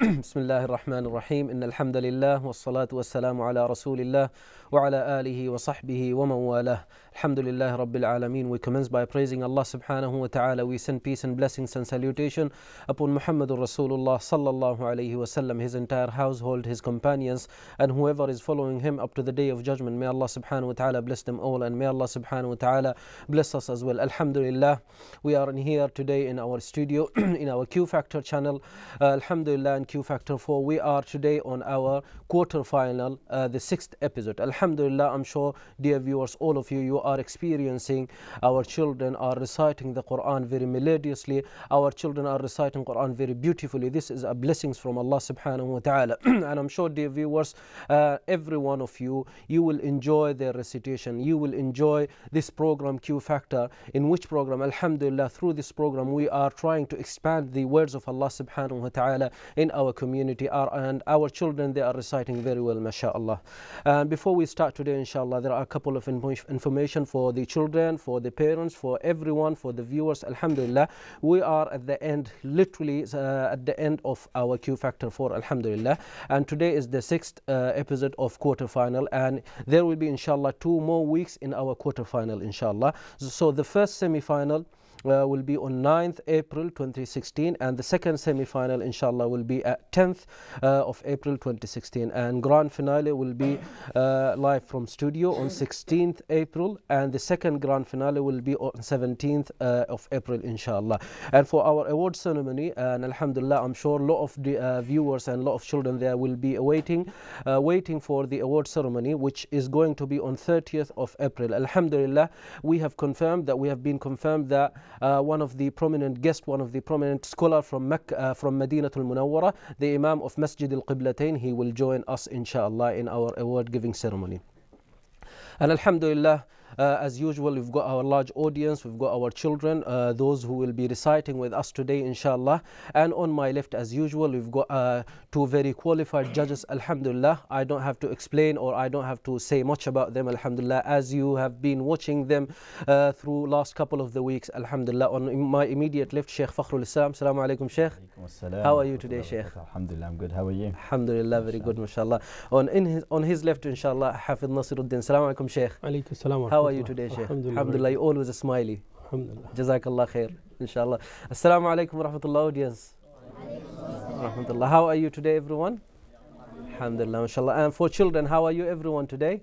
بسم الله الرحمن الرحيم إن الحمد لله والصلاة والسلام على رسول الله وعلى آله وصحبه ومن والاه لله رب العالمين. We commence by praising Allah سبحانه وتعالى. We send peace and blessings and salutation upon Muhammadur صلى sallallahu alayhi wasallam, his entire household, his companions, and whoever is following him up to the day of judgment. May Allah subhanahu wa ta'ala bless them all and may Allah subhanahu wa ta'ala bless us as well. Alhamdulillah. We are in here today in our studio, in our Q Factor channel. Uh, Alhamdulillah. Q Factor 4. We are today on our quarterfinal, uh, the sixth episode. Alhamdulillah, I'm sure, dear viewers, all of you, you are experiencing our children are reciting the Quran very melodiously. Our children are reciting Quran very beautifully. This is a blessings from Allah subhanahu wa ta'ala. and I'm sure, dear viewers, uh, every one of you, you will enjoy their recitation. You will enjoy this program, Q Factor, in which program, Alhamdulillah, through this program, we are trying to expand the words of Allah subhanahu wa ta'ala in our community are, and our children, they are reciting very well, mashallah. And before we start today, inshallah, there are a couple of information for the children, for the parents, for everyone, for the viewers, alhamdulillah. We are at the end, literally uh, at the end of our Q Factor 4, alhamdulillah. And today is the sixth uh, episode of quarter final, and there will be, inshallah, two more weeks in our quarter final, inshallah. So the first semi-final, uh, will be on 9th April 2016 and the second semi-final inshallah will be at 10th uh, of April 2016 and grand finale will be uh, live from studio on 16th April and the second grand finale will be on 17th uh, of April inshallah and for our award ceremony and alhamdulillah I'm sure a lot of the, uh, viewers and a lot of children there will be awaiting uh, waiting for the award ceremony which is going to be on 30th of April alhamdulillah we have confirmed that we have been confirmed that uh, one of the prominent guests, one of the prominent scholar from Mecca, uh, from Medina al-Munawwara, the Imam of Masjid al-Qiblatain. He will join us, inshallah, in our award-giving ceremony. And alhamdulillah, uh, as usual, we've got our large audience, we've got our children, uh, those who will be reciting with us today, inshallah. And on my left, as usual, we've got uh, two very qualified judges, alhamdulillah. I don't have to explain or I don't have to say much about them, alhamdulillah, as you have been watching them uh, through last couple of the weeks, alhamdulillah. On my immediate left, Sheikh Fakhrul Islam. Assalamu alaikum, Sheikh. How are you today, Sheikh? Alhamdulillah, I'm good. How are you? Alhamdulillah, very good, mashallah. On, his, on his left, inshallah, Hafid Nasiruddin. Assalamu alaikum, Sheikh. How how are you today, Sheikh? Alhamdulillah. Alhamdulillah. You always smiley. Alhamdulillah. Jazakallah khair. Inshallah. Assalamu alaikum wa rahmatullah, audience. Rahmatullah. How are you today, everyone? Alhamdulillah. Inshallah. And for children, how are you, everyone, today?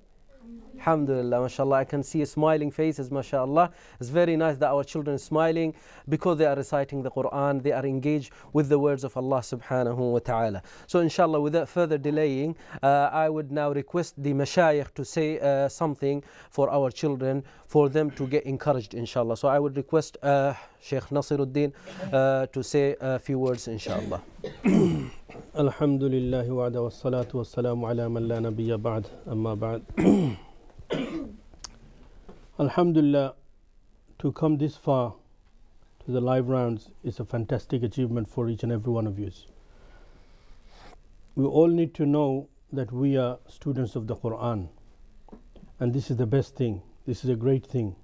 Alhamdulillah, mashallah. I can see smiling faces, mashallah. It's very nice that our children are smiling because they are reciting the Quran, they are engaged with the words of Allah subhanahu wa ta'ala. So, inshallah, without further delaying, uh, I would now request the mashayikh to say uh, something for our children, for them to get encouraged, inshallah. So, I would request uh, Sheikh Nasiruddin uh, to say a few words, inshallah. Alhamdulillah, wa والصلاة والسلام على من لا نبي بعد أما بعد Alhamdulillah, to come this far to the live rounds is a fantastic achievement for each and every one of you. We all need to know that we are students of the Quran, and this is the best thing, this is a great thing.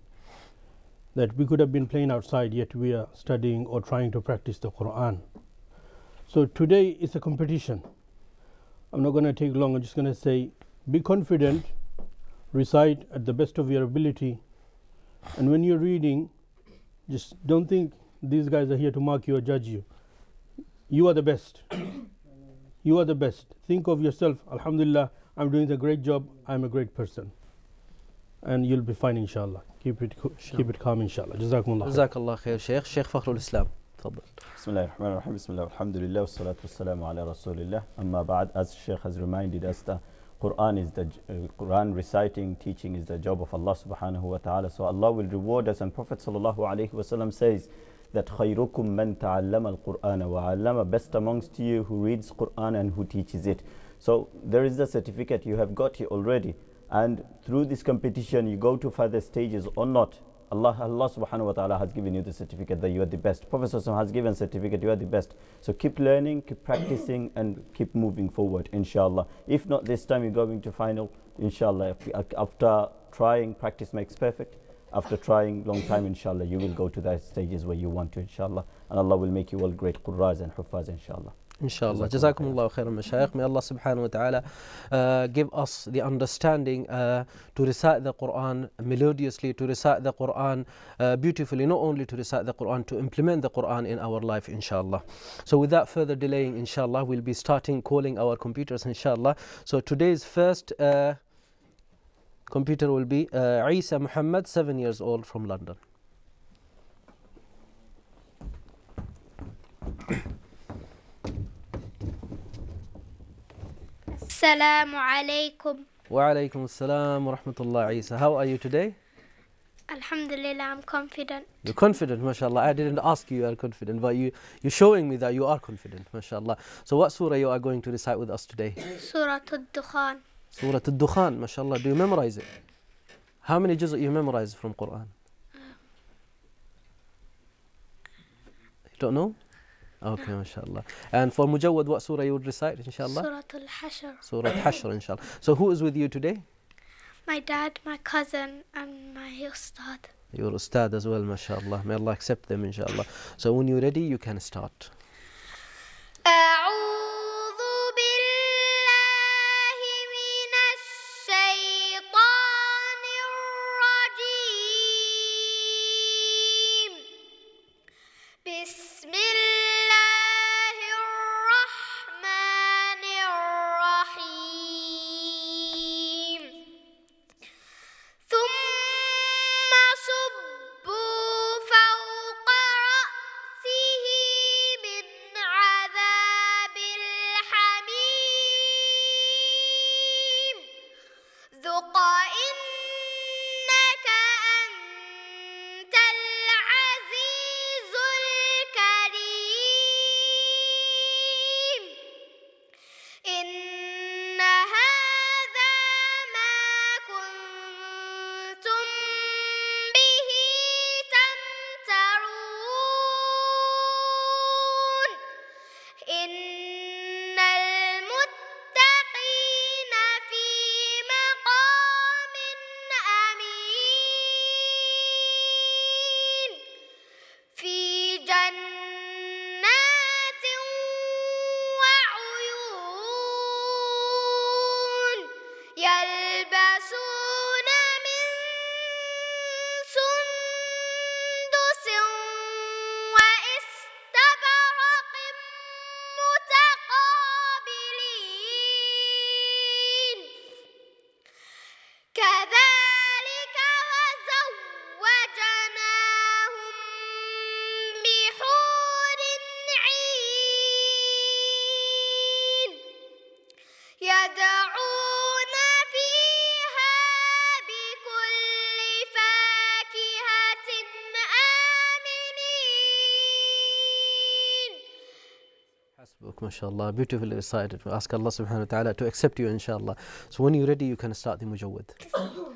That we could have been playing outside, yet we are studying or trying to practice the Quran. So today is a competition. I'm not going to take long, I'm just going to say be confident recite at the best of your ability. And when you're reading, just don't think these guys are here to mark you or judge you. You are the best. you are the best. Think of yourself, Alhamdulillah, I'm doing a great job, I'm a great person. And you'll be fine, inshallah. Keep it, keep it calm, inshallah. Jazakumullah. Jazakallah khair, Shaykh. Shaykh Fakhrul Islam. تفضل بسم الله الرحمن الرحيم بسم الله والحمد لله والصلاة والسلام على رسول الله أما بعد as Sheikh has reminded us that Quran is the uh, Quran reciting teaching is the job of Allah subhanahu wa ta'ala so Allah will reward us and Prophet sallallahu alaihi wasallam says that khayrukum man ta'allama al-Qur'ana wa 'allama best amongst you who reads Quran and who teaches it so there is the certificate you have got here already and through this competition you go to further stages or not Allah, Allah subhanahu wa ta'ala has given you the certificate that you are the best. Professor has given certificate, you are the best. So keep learning, keep practicing, and keep moving forward, inshallah. If not this time, you're going to final, inshallah. Uh, after trying, practice makes perfect. After trying long time, inshallah, you will go to the stages where you want to, inshallah. And Allah will make you all great qurras and hufaz, inshallah. Inshallah. Jazakumullah khairan mashayikh. May Allah subhanahu wa ta'ala uh, give us the understanding uh, to recite the Quran melodiously, to recite the Quran uh, beautifully, not only to recite the Quran, to implement the Quran in our life, inshallah. So without further delaying, inshallah, we'll be starting calling our computers, inshallah. So today's first uh, computer will be uh, Isa Muhammad, seven years old from London. السلام عليكم وعليكم السلام ورحمة الله عيسى How are you today? الحمد لله I'm confident. You're confident, mashallah. I didn't ask you you are confident, but you, you're showing me that you are confident, mashallah. So what surah you are going to recite with us today? Surah Al-Dukhan. Surah Al-Dukhan, mashallah. Do you memorize it? How many juz you memorize from Quran? You don't know? Okay, mashallah. And for Mujawad, what surah you would recite, inshallah? Surah Al-Hashr. Surah Hashr, inshallah. So who is with you today? My dad, my cousin, and my ustad. Your ustad as well, mashallah. May Allah accept them, inshallah. So when you're ready, you can start. بسم الله يلا mashallah, beautifully recited. We ask Allah subhanahu wa ta'ala to accept you, inshallah. So when you're ready, you can start the mujawwid.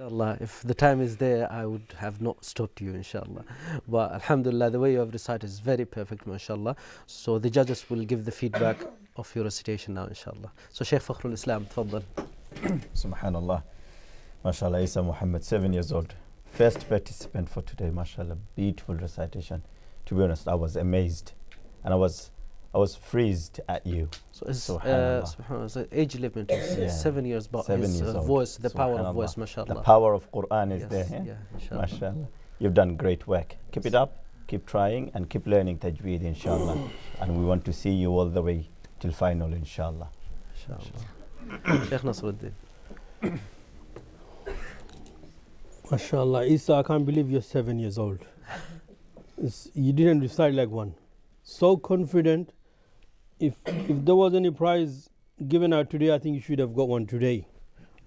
Inshallah, if the time is there, I would have not stopped you, inshallah. But alhamdulillah, the way you have recited is very perfect, mashallah. So the judges will give the feedback of your recitation now, inshallah. So Sheikh Fakhrul Islam, tfaddal. Subhanallah. Mashallah, Isa Muhammad, seven years old. First participant for today, mashallah. Beautiful recitation. To be honest, I was amazed. And I was I was freezed at you. So it's Uh, subhanallah. So age limit is yeah. seven years, but seven his uh, years uh, voice, the power of voice, mashallah. The power of Quran is yes. there. Eh? Yeah, yeah mashallah. You've done great work. Keep it up, keep trying, and keep learning tajweed, inshallah. and we want to see you all the way till final, inshallah. Inshallah. Sheikh Nasruddin. Mashallah, Isa, I can't believe you're seven years old. It's, you didn't recite like one. So confident if if there was any prize given out today, I think you should have got one today.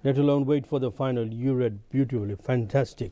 Let alone wait for the final. You read beautifully, fantastic.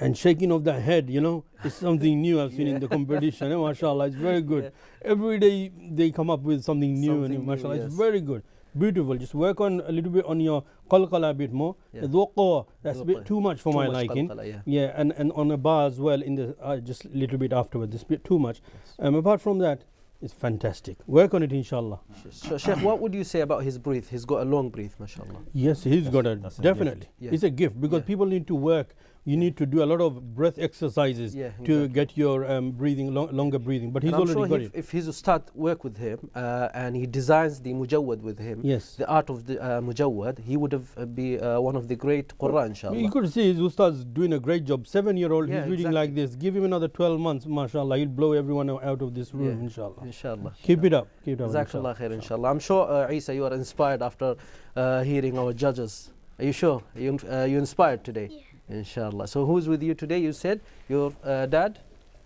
And shaking of the head, you know, it's something new I've seen yeah. in the competition. Eh, mashallah, it's very good. Yeah. Every day they come up with something new, something and mashallah, yes. it's very good. Beautiful. Just work on a little bit on your qalqala a bit more. Yeah. Dhuqa, that's a bit too much for too my much liking. Qalqala, yeah. yeah, and and on a bar as well in the uh, just a little bit afterwards. It's a bit too much. Yes. Um, apart from that, it's fantastic. Work on it, inshallah. So, Sheikh, what would you say about his breath? He's got a long breath, mashallah. Yes, he's has got a, a definitely. A yeah. It's a gift because yeah. people need to work you need to do a lot of breath exercises yeah, exactly. to get your um, breathing long, longer breathing. But he's I'm already sure got if, it. If his work with him uh, and he designs the Mujawad with him, yes. the art of the uh, he would have uh, be uh, one of the great Qurra, inshallah. You could see his ustad's doing a great job. Seven-year-old, yeah, he's reading exactly. like this. Give him another 12 months, mashallah. He'll blow everyone out of this room, yeah. inshallah. Inshallah. Keep it up. Keep it up. Inshallah, khair, inshallah. I'm sure, uh, Isa, you are inspired after uh, hearing our judges. Are you sure? Are you, you inspired today? Inshallah. So who's with you today? You said your uh, dad?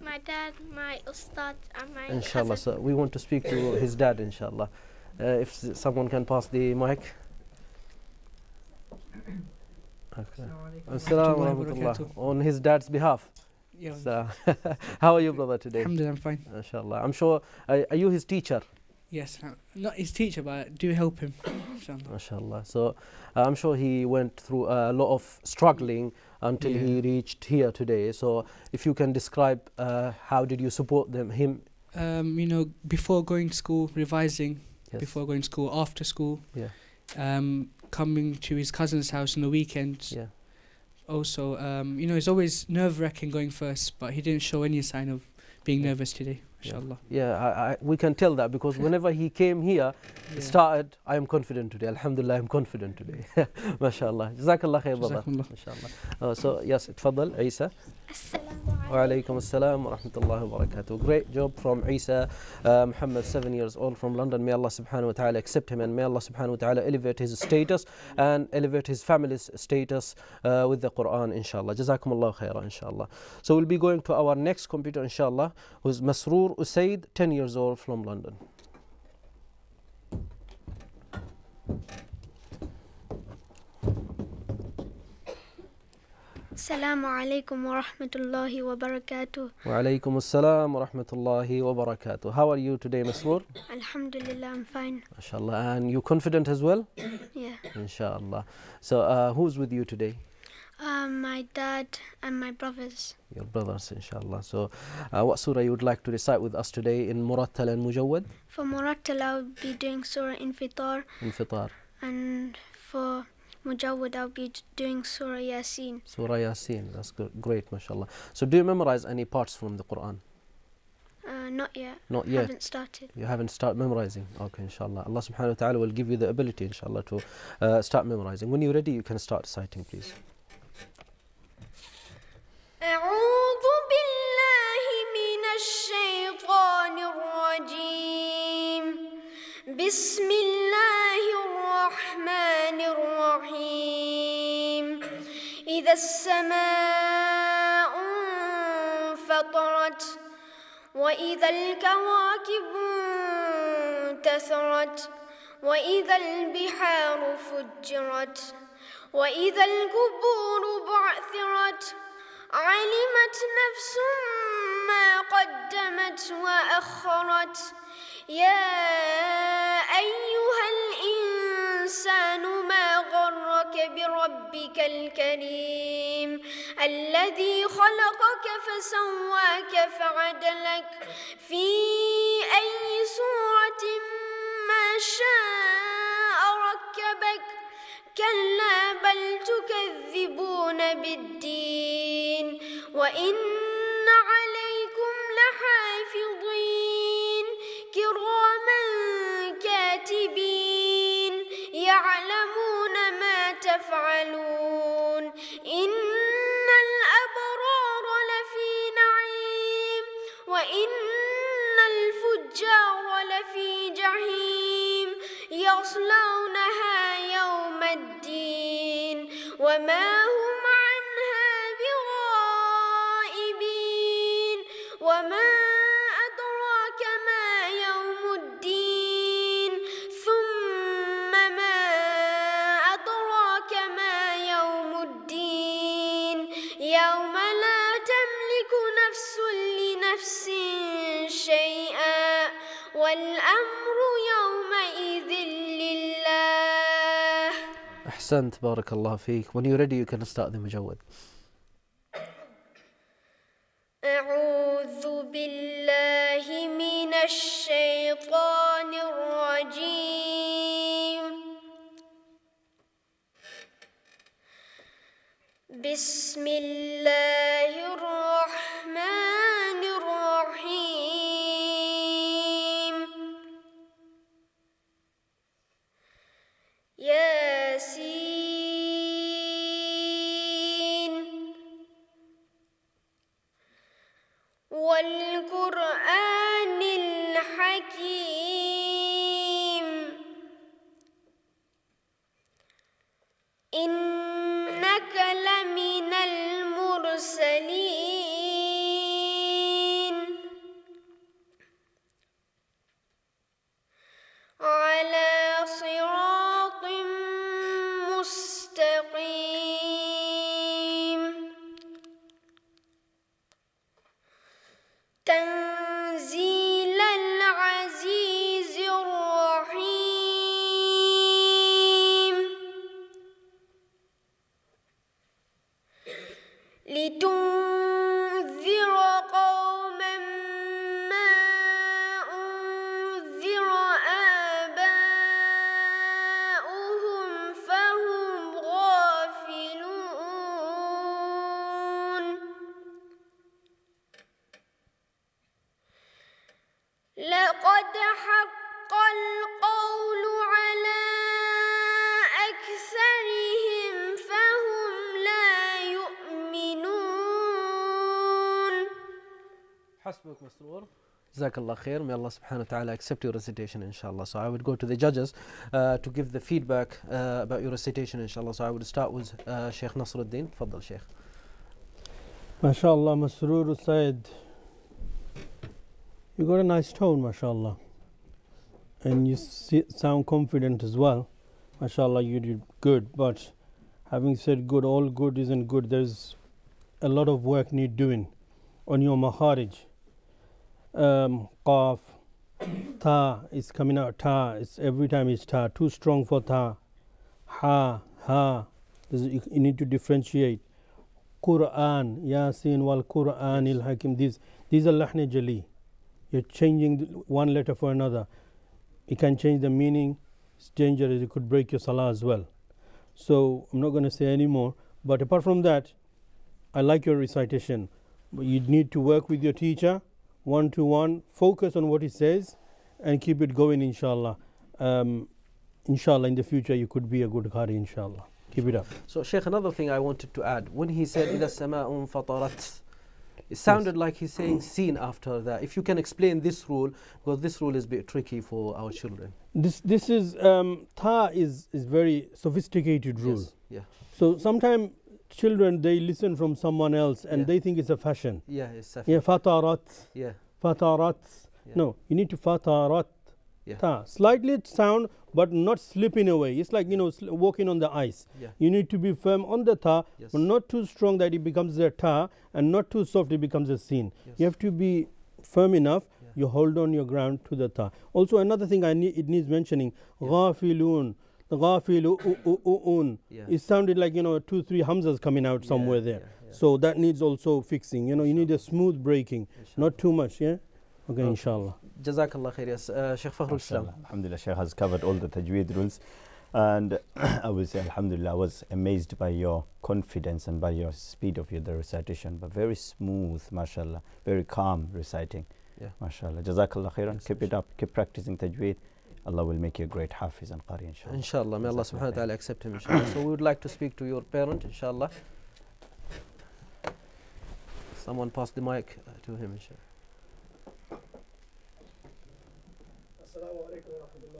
My dad, my ustad, and my Inshallah. Cousin. So we want to speak to his dad, inshallah. Uh, if someone can pass the mic. On his dad's behalf. Yeah. So how are you, brother, today? Alhamdulillah, I'm fine. Inshallah. I'm sure. Uh, are you his teacher? Yes, uh, not his teacher, but do help him. MashaAllah. So uh, I'm sure he went through a lot of struggling until yeah. he reached here today. So if you can describe uh, how did you support them, him? Um, you know, before going to school, revising, yes. before going to school, after school, yeah. um, coming to his cousin's house on the weekends. Yeah. Also, um, you know, it's always nerve-wracking going first, but he didn't show any sign of being yeah. nervous today inshallah. Yeah, yeah I, I, we can tell that because whenever he came here, yeah. started, I am confident today. Alhamdulillah, I'm confident today. mashallah. Jazakallah khair, Baba. Mashallah. Uh, so, yes, tfaddal, Isa. Walaikum assalam wa rahmatullahi wa barakatuh. Great job from Isa uh, Muhammad, seven years old from London. May Allah subhanahu wa ta'ala accept him and may Allah subhanahu wa ta'ala elevate his status and elevate his family's status uh, with the Quran, inshallah. Jazakumullah khairah, inshallah. So we'll be going to our next computer, inshallah, who's Masroor Usaid, 10 years old from London. السلام عليكم ورحمة الله وبركاته. وعليكم wa rahmatullahi wa barakatuh. How are you today, Ms. Alhamdulillah, I'm fine. MashaAllah. And you confident as well? yeah. InshaAllah. So, uh, who's with you today? Um, my dad and my brothers. Your brothers, inshallah. So, uh, what surah you would like to recite with us today in Murattal and Mujawwad? For Murattal, I will be doing surah Infitar. Infitar. And for Mujawwad, I'll be doing surah Yasin. Surah Yasin, that's great, mashallah. So, do you memorize any parts from the Quran? Uh, not yet. Not yet. haven't started. You haven't started memorizing. Okay, inshallah. Allah subhanahu wa ta'ala will give you the ability, inshallah, to uh, start memorizing. When you're ready, you can start reciting, please. بسم الله الرحمن الرحيم إذا السماء انفطرت وإذا الكواكب انتثرت وإذا البحار فجرت وإذا القبور بعثرت علمت نفس ما قدمت وأخرت يا أيها الإنسان ما غرك بربك الكريم الذي خلقك فسواك فعدلك في أي صورة ما شاء ركبك كلا بل تكذبون بالدين وإن أحسنت بارك الله فيك when you're ready you can start the مجود أعوذ بالله من الشيطان الرجيم بسم الله الرحمن Masroor. Jazakallah May Allah subhanahu wa ta'ala accept your recitation, insha'allah. So I would go to the judges uh, to give the feedback uh, about your recitation, insha'allah. So I would start with uh, Sheikh Nasruddin. Faddal, Sheikh. MashaAllah, مسرور Said. You got a nice tone, الله, And you sound confident as well. الله. you did good. But having said good, all good isn't good. There's a lot of work need doing on your maharaj um, cough, tha is coming out, tha is every time it's tha, too strong for tha, ha, ha, is, you, you need to differentiate. Quran, Yasin wal Quran il Hakim, these, these are lahne jali. You're changing one letter for another. It can change the meaning, it's dangerous, it could break your salah as well. So I'm not going to say any more, but apart from that, I like your recitation. But you need to work with your teacher one to one. Focus on what he says and keep it going, inshallah. Um, inshallah, in the future, you could be a good Qari, inshallah. Keep it up. So, Sheikh, another thing I wanted to add when he said, it sounded yes. like he's saying seen after that. If you can explain this rule, because this rule is a bit tricky for our children. This this is um, ta is is very sophisticated rule. Yes. Yeah. So sometimes children they listen from someone else and yeah. they think it's a fashion. Yeah, it's a fashion. Yeah, fatarat. Yeah. Fatarat. Yeah. No, you need to fatarat. Yeah. Slightly sound, but not slipping away. It's like you know walking on the ice. Yeah. You need to be firm on the ta, yes. but not too strong that it becomes a ta, and not too soft it becomes a sin. Yes. You have to be firm enough. Yeah. You hold on your ground to the ta. Also, another thing I need it needs mentioning. Yeah the ghafil un. It sounded like, you know, two, three hamzas coming out somewhere yeah, there. Yeah, so that needs also fixing. You know, you need a smooth breaking, inshallah. not too much, yeah? Okay, oh. inshallah. Jazakallah khair, yes. Uh, Sheikh Fakhrul Islam. Alhamdulillah, Sheikh has covered all the tajweed rules. And I would say, Alhamdulillah, I was amazed by your confidence and by your speed of your, the recitation, but very smooth, mashallah, very calm reciting. Yeah. Mashallah. Jazakallah khairan. Keep it up. Keep practicing tajweed. Allah will make you a great Hafiz and Qari, inshallah. Inshallah. May Allah subhanahu wa ta'ala accept him, inshallah. so we would like to speak to your parent, inshallah. Someone pass the mic uh, to him, inshallah.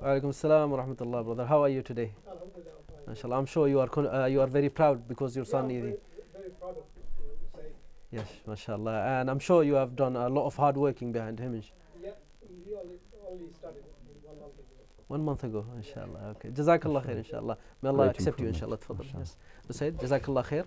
Alaikum assalam wa rahmatullah, brother. How are you today? Inshallah. I'm sure you are, uh, you are very proud because your yeah, son is. Yes, mashallah. And I'm sure you have done a lot of hard working behind him. Inshallah. one month ago, inshallah. Okay. JazakAllah khair, inshallah. May Allah accept you, inshallah. Tfadl. Yes. Usaid, JazakAllah khair.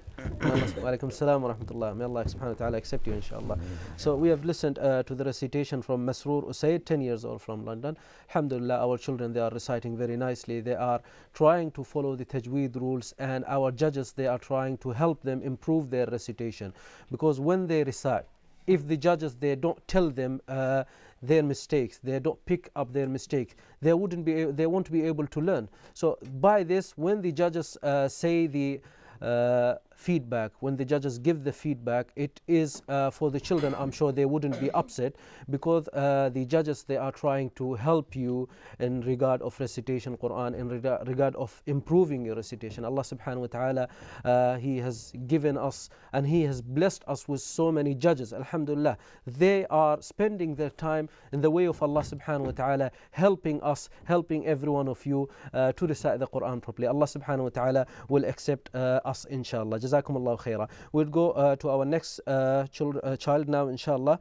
Walaikum salam wa rahmatullah. May Allah subhanahu wa ta'ala accept you, inshallah. So we have listened uh, to the recitation from Masroor Usaid, 10 years old from London. Alhamdulillah, our children, they are reciting very nicely. They are trying to follow the tajweed rules and our judges, they are trying to help them improve their recitation. Because when they recite, if the judges, they don't tell them uh, their mistakes. They don't pick up their mistakes. They wouldn't be. They won't be able to learn. So by this, when the judges uh, say the uh, feedback, when the judges give the feedback, it is uh, for the children, I'm sure they wouldn't be upset because uh, the judges, they are trying to help you in regard of recitation Quran, in regard of improving your recitation. Allah subhanahu wa ta'ala, uh, He has given us and He has blessed us with so many judges, alhamdulillah. They are spending their time in the way of Allah subhanahu wa ta'ala, helping us, helping every one of you uh, to recite the Quran properly. Allah subhanahu wa ta'ala will accept uh, us inshallah. جزاكم الله خيرا we'll go uh, to our next uh, child, uh, child now inshallah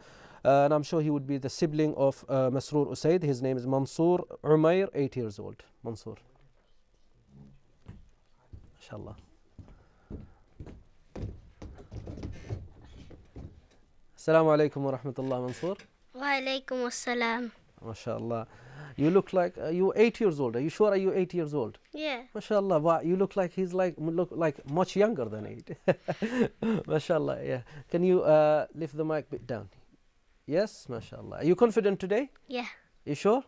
Uh, and I'm sure he would be the sibling of uh, Masroor Usaid. His name is Mansoor Umair, eight years old. Mansoor. Inshallah. Assalamu alaikum wa rahmatullah, Mansoor. Wa alaikum wa salam. الله You look like uh, you eight years old. Are you sure? Are you eight years old? Yeah. MashaAllah. Wow, you look like he's like look like much younger than eight. MashaAllah. Yeah. Can you uh, lift the mic bit down? Yes. MashaAllah. Are you confident today? Yeah. You sure?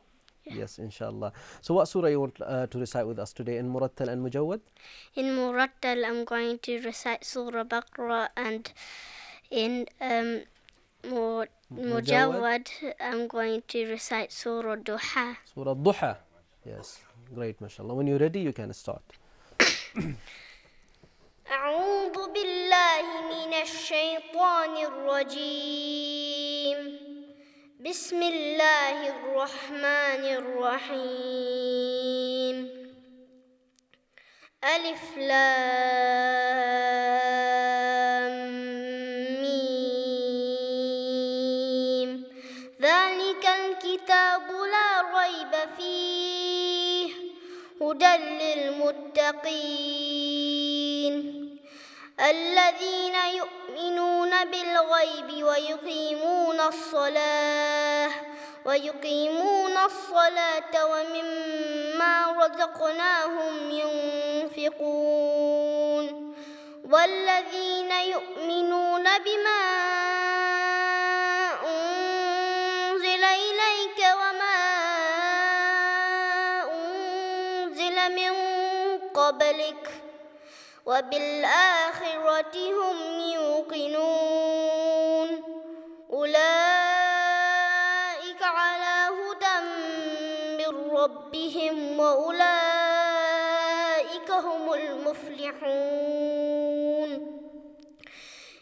Yes, inshallah. So, what surah you want uh, to recite with us today in Murattal and Mujawad? In Murattal, I'm going to recite Surah Baqarah, and in um, مجرد I'm going to recite Surah Duha. Surah Duha. Yes. Great, mashallah. When you're ready, you can start. أعوذ بالله من الشيطان الرجيم بسم الله الرحمن الرحيم ألف لام هدى للمتقين الذين يؤمنون بالغيب ويقيمون الصلاة ويقيمون الصلاة ومما رزقناهم ينفقون والذين يؤمنون بما قبلك وبالآخرة هم يوقنون أولئك على هدى من ربهم وأولئك هم المفلحون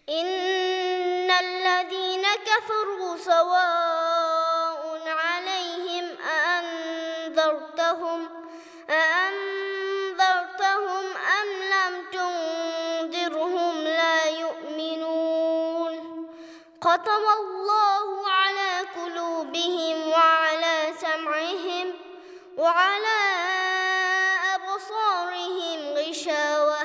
إن الذين كفروا سواء ختم الله على قلوبهم وعلى سمعهم وعلى أبصارهم غشاوة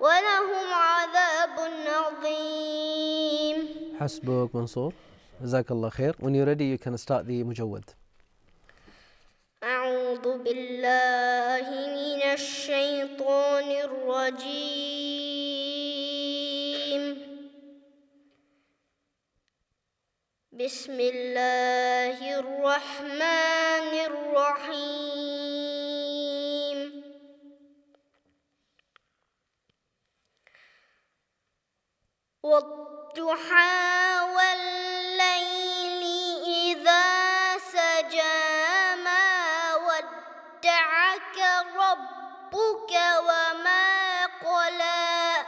ولهم عذاب عظيم حسبك منصور جزاك الله خير when you're ready you can start the مجود أعوذ بالله من الشيطان الرجيم بسم الله الرحمن الرحيم والضحى والليل إذا سجى ما ودعك ربك وما قلى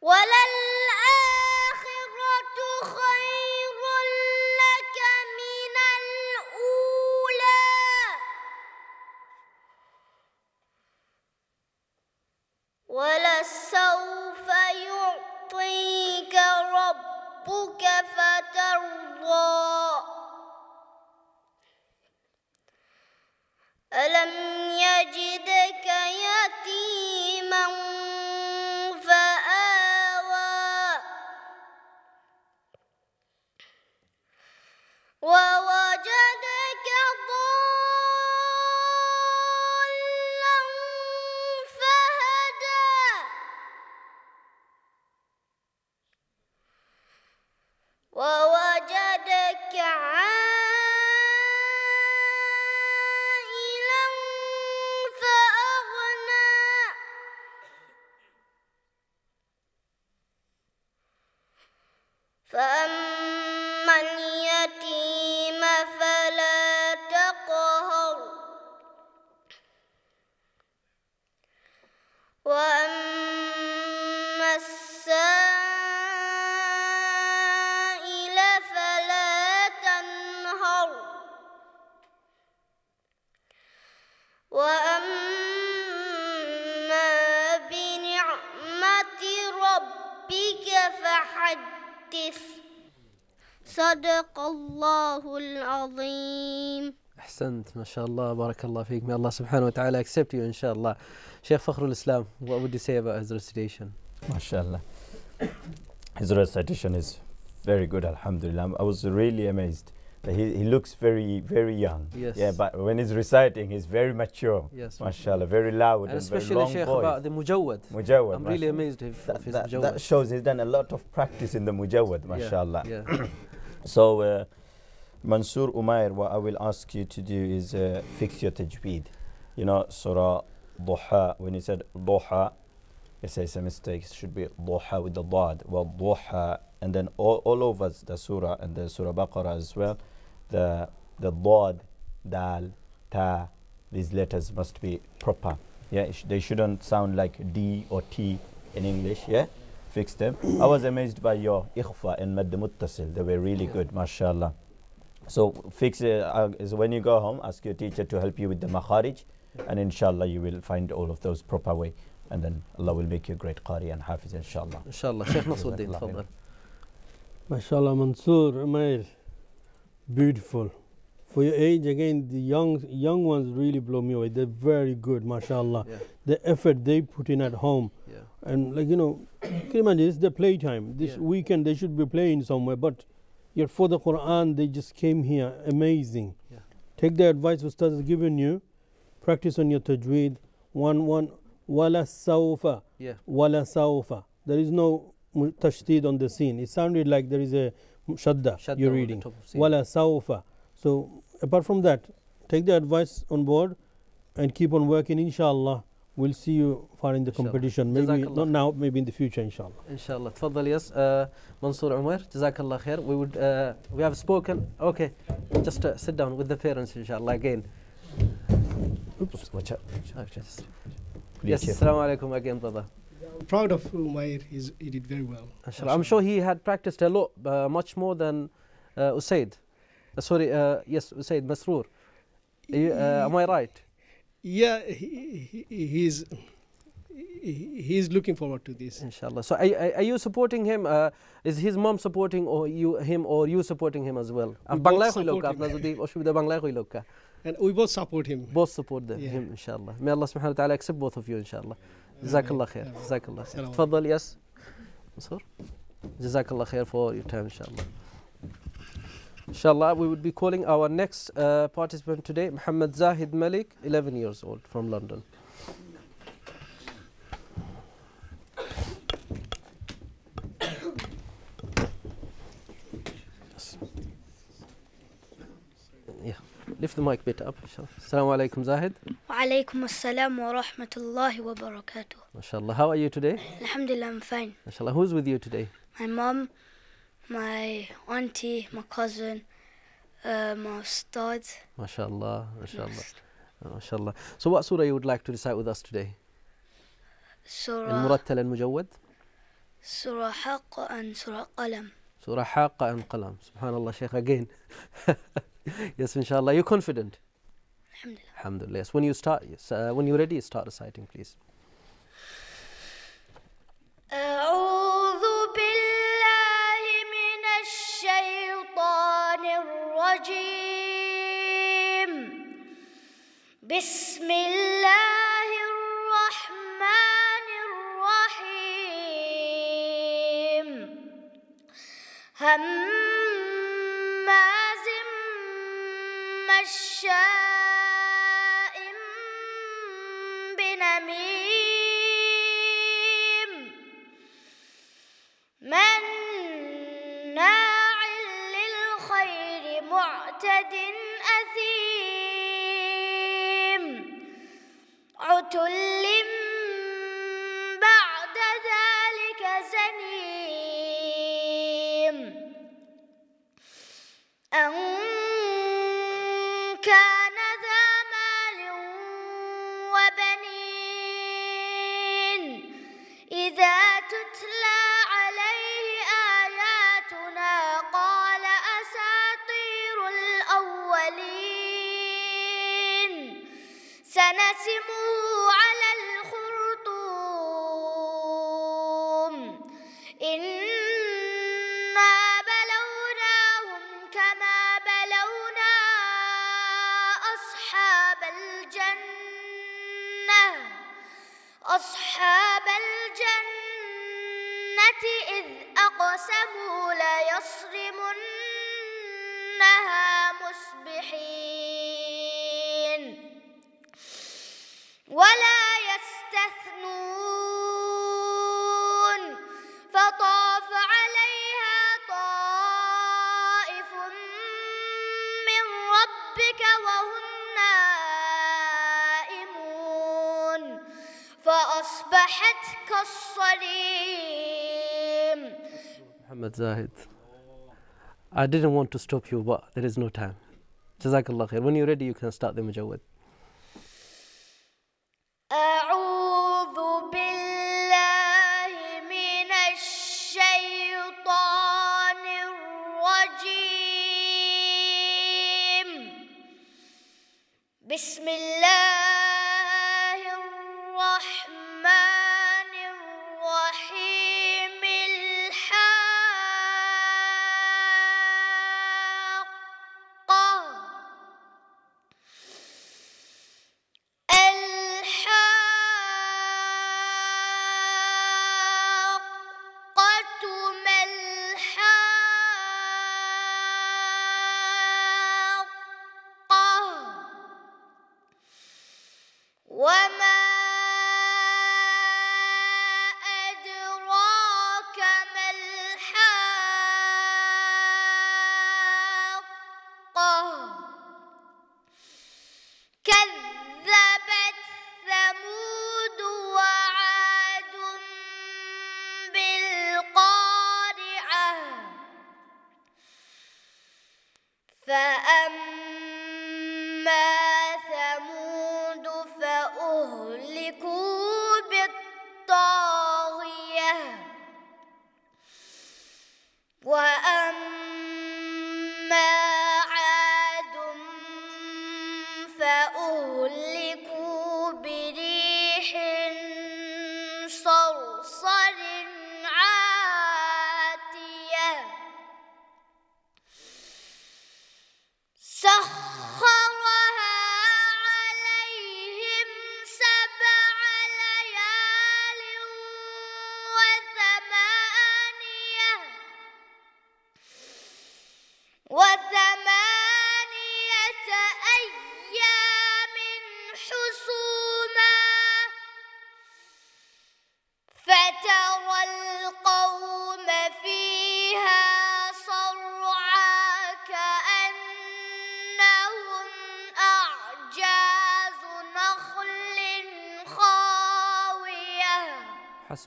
ولل أحسنت ما شاء الله بارك الله فيك may Allah subhanahu wa ta'ala accept you InshaAllah, Sheikh Fakhrul Islam what would you say about his recitation MashaAllah his recitation is very good alhamdulillah I was really amazed he, he looks very very young. Yes. Yeah, but when he's reciting, he's very mature. Yes. Mashallah, very loud and, and especially very long Sheikh voice. about the mujawad. Mujawad. I'm really amazed if, that, that, shows he's done a lot of practice in the mujawad. Mashallah. Yeah. yeah. so. Uh, Mansur Umair, what I will ask you to do is uh, fix your tajweed. You know, Surah Duha, when he said Duha, it says a mistake. It should be Duha with the Dad. Well, Duha, and then all, all over the Surah and the Surah Baqarah as well, the, the Dad, Dal, Ta, these letters must be proper. Yeah, sh they shouldn't sound like D or T in English. Yeah, fix them. I was amazed by your ikhfa and mad muttasil. They were really yeah. good, mashallah. So fix uh, is when you go home, ask your teacher to help you with the makharij, and inshallah you will find all of those proper way, and then Allah will make you a great qari and hafiz inshallah. Inshallah, Sheikh Nasruddin, MashaAllah Mansoor, Umair, beautiful. For your age, again, the young young ones really blow me away. They're very good, mashallah. Yeah. The effort they put in at home. Yeah. And like, you know, can you imagine, it's the playtime. This yeah. weekend they should be playing somewhere, but Yet for the Quran, they just came here. Amazing. Yeah. Take the advice Ustaz has given you. Practice on your tajweed. One, one, wala saufa. Yeah. Wala saufa. There is no tashdid on the scene. It sounded like there is a shadda, shadda you're reading. Wala saufa. So apart from that, take the advice on board and keep on working, inshallah. We'll see you far in the competition. Maybe not now, maybe in the future, inshallah. Inshallah. Tfadal, yes. Uh, Mansoor Umar, Jazakallah khair. We, would, uh, we have spoken. Okay. Just uh, sit down with the parents, inshallah, again. Oops. Watch out. Yes, assalamu alaikum again, brother. I'm proud of Umair. He's, he did very well. Inshallah. I'm sure he had practiced a lot, uh, much more than uh, Usaid. Uh, sorry, uh, yes, Usaid Masroor. Uh, am I right? yeah, he, he, he's looking forward to this. Inshallah. So, are, are you supporting him? Uh, is his mom supporting or you him or you supporting him as well? We বাংলায় And we both support him. Both support them, yeah. him, inshallah. May Allah subhanahu wa ta'ala accept both of you, inshallah. Jazakallah khair. Jazakallah khair. Tfaddal, yes. Jazakallah khair for your time, inshallah. Inshallah, we will be calling our next uh, participant today, Muhammad Zahid Malik, 11 years old from London. yeah, lift the mic bit up, inshallah. Assalamu alaikum, Zahid. Wa alaikum assalam wa rahmatullahi wa barakatuh. Mashallah, how are you today? Alhamdulillah, I'm fine. Inshallah, who's with you today? My mom, my auntie, my cousin, uh, my ustad. MashaAllah, MashaAllah, MashaAllah. So what surah you would like to recite with us today? Surah المرتل المجود Surah Haqqa and Surah Qalam. Surah Haqqa and Qalam. Subhanallah, Shaykh, again. yes, inshallah. You're confident? Alhamdulillah. Alhamdulillah. Yes. When you start, yes, uh, when you're ready, start reciting, please. Uh, الرجيم بسم الله الرحمن الرحيم هماز مشاء بنميم معتد أثيم عتل أحد كالصليم محمد Zahid I didn't want to stop you but there is no time جزاك الله خير when you're ready you can start the mujawid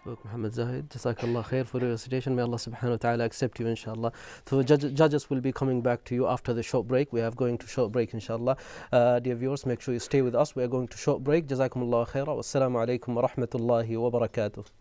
Facebook, Muhammad Zahid. Jazakallah khair for your recitation. May Allah subhanahu wa ta'ala accept you, inshallah. So, judge, judges will be coming back to you after the short break. We have going to short break, inshallah. Uh, dear viewers, make sure you stay with us. We are going to short break. Jazakumullah الله Wassalamu والسلام عليكم ورحمة الله وبركاته